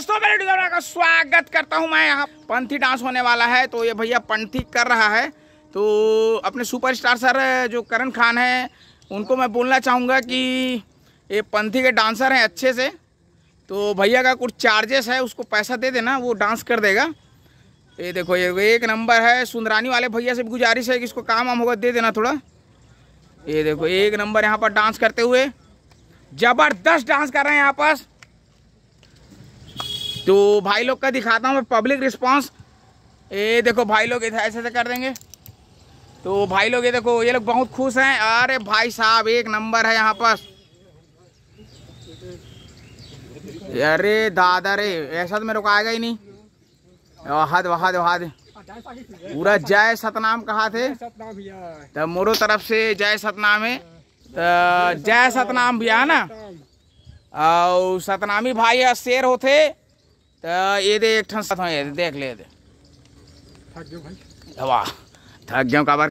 दोस्तों मेरे डिजाइनर का स्वागत करता हूं मैं यहाँ पंथी डांस होने वाला है तो ये भैया पंथी कर रहा है तो अपने सुपरस्टार सर जो करण खान है उनको मैं बोलना चाहूँगा कि ये पंथी के डांसर हैं अच्छे से तो भैया का कुछ चार्जेस है उसको पैसा दे देना वो डांस कर देगा ये देखो ये एक नंबर है सुंदरानी वाले भैया से भी गुजारिश है कि इसको काम वाम होगा दे देना थोड़ा ये देखो एक नंबर यहाँ पर डांस करते हुए ज़बरदस्त डांस कर रहे हैं यहाँ पास तो भाई लोग का दिखाता हूँ मैं पब्लिक रिस्पांस ये देखो भाई लोग ऐसे ऐसे कर देंगे तो भाई लोग ये देखो ये लोग बहुत खुश हैं अरे भाई साहब एक नंबर है यहाँ पर अरे दादा रे ऐसा तो मेरे को आएगा ही नहीं वहाद वहाद वहाद पूरा जय सतनाम कहा थे तो मोरू तरफ से जय सतनाम है तो जय सतनाम भैया ना और सतनामी भाई शेर होते तो ये एक ठन साथ देख ले थक गयो भाई वाह थक गयो काबर